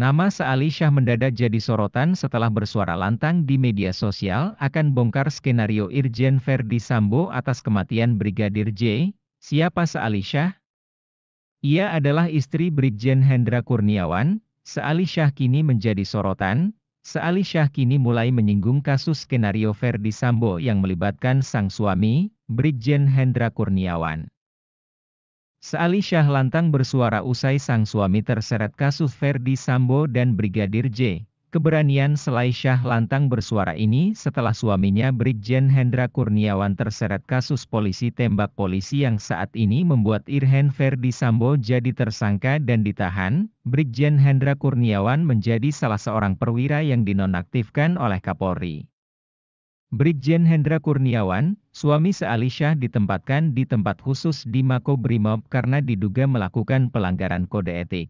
Nama Saali Syah mendadak jadi sorotan setelah bersuara lantang di media sosial akan bongkar skenario Irjen Verdi Sambo atas kematian Brigadir J. Siapa Saali Syah? Ia adalah istri Brigjen Hendra Kurniawan. Saali Syah kini menjadi sorotan. Saali Syah kini mulai menyinggung kasus skenario Verdi Sambo yang melibatkan sang suami, Brigjen Hendra Kurniawan. Saali Syah lantang bersuara usai sang suami terseret kasus Ferdi Sambo dan Brigadir J. Keberanian Selai Syah lantang bersuara ini setelah suaminya Brigjen Hendra Kurniawan terseret kasus polisi tembak polisi yang saat ini membuat Irhen Ferdi Sambo jadi tersangka dan ditahan. Brigjen Hendra Kurniawan menjadi salah seorang perwira yang dinonaktifkan oleh Kapolri. Brigjen Hendra Kurniawan, suami Sealisyah ditempatkan di tempat khusus di Makobrimob karena diduga melakukan pelanggaran kode etik.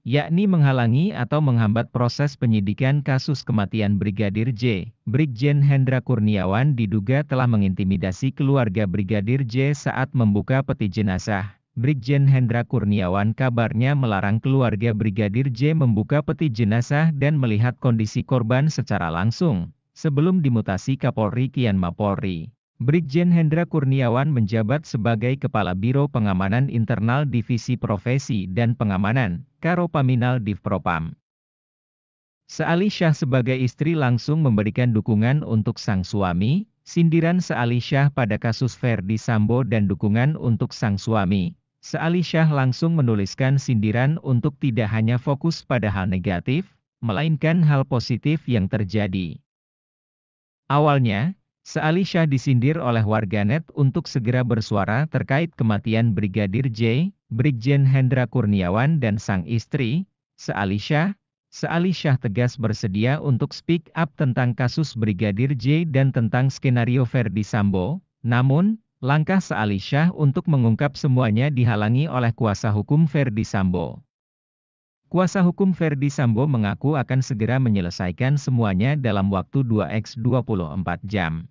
Yakni menghalangi atau menghambat proses penyidikan kasus kematian Brigadir J. Brigjen Hendra Kurniawan diduga telah mengintimidasi keluarga Brigadir J saat membuka peti jenazah. Brigjen Hendra Kurniawan kabarnya melarang keluarga Brigadir J membuka peti jenazah dan melihat kondisi korban secara langsung. Sebelum dimutasi Kapolri Kian Mapolri, Brigjen Hendra Kurniawan menjabat sebagai Kepala Biro Pengamanan Internal Divisi Profesi dan Pengamanan, Karopaminal Divpropam. Seali Syah sebagai istri langsung memberikan dukungan untuk sang suami, sindiran Seali Syah pada kasus Ferdi Sambo dan dukungan untuk sang suami. Seali Syah langsung menuliskan sindiran untuk tidak hanya fokus pada hal negatif, melainkan hal positif yang terjadi. Awalnya, Sealisha disindir oleh warganet untuk segera bersuara terkait kematian Brigadir J, Brigjen Hendra Kurniawan dan sang istri, Sealisha, Sealisha tegas bersedia untuk speak up tentang kasus Brigadir J dan tentang skenario Verdi Sambo, namun, langkah Sealisha untuk mengungkap semuanya dihalangi oleh kuasa hukum Verdi Sambo. Kuasa hukum Verdi Sambo mengaku akan segera menyelesaikan semuanya dalam waktu 2x24 jam.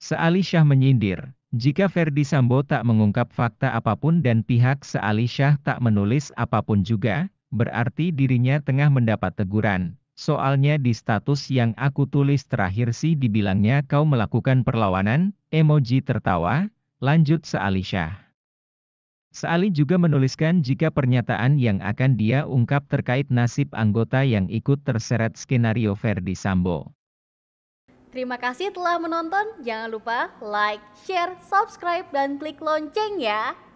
Seali Syah menyindir, jika Verdi Sambo tak mengungkap fakta apapun dan pihak Seali Syah tak menulis apapun juga, berarti dirinya tengah mendapat teguran. Soalnya di status yang aku tulis terakhir sih dibilangnya kau melakukan perlawanan, emoji tertawa, lanjut Seali Syah. Saali juga menuliskan jika pernyataan yang akan dia ungkap terkait nasib anggota yang ikut terseret skenario Verdi Sambo. Terima kasih telah menonton. Jangan lupa like, share, subscribe, dan klik lonceng ya.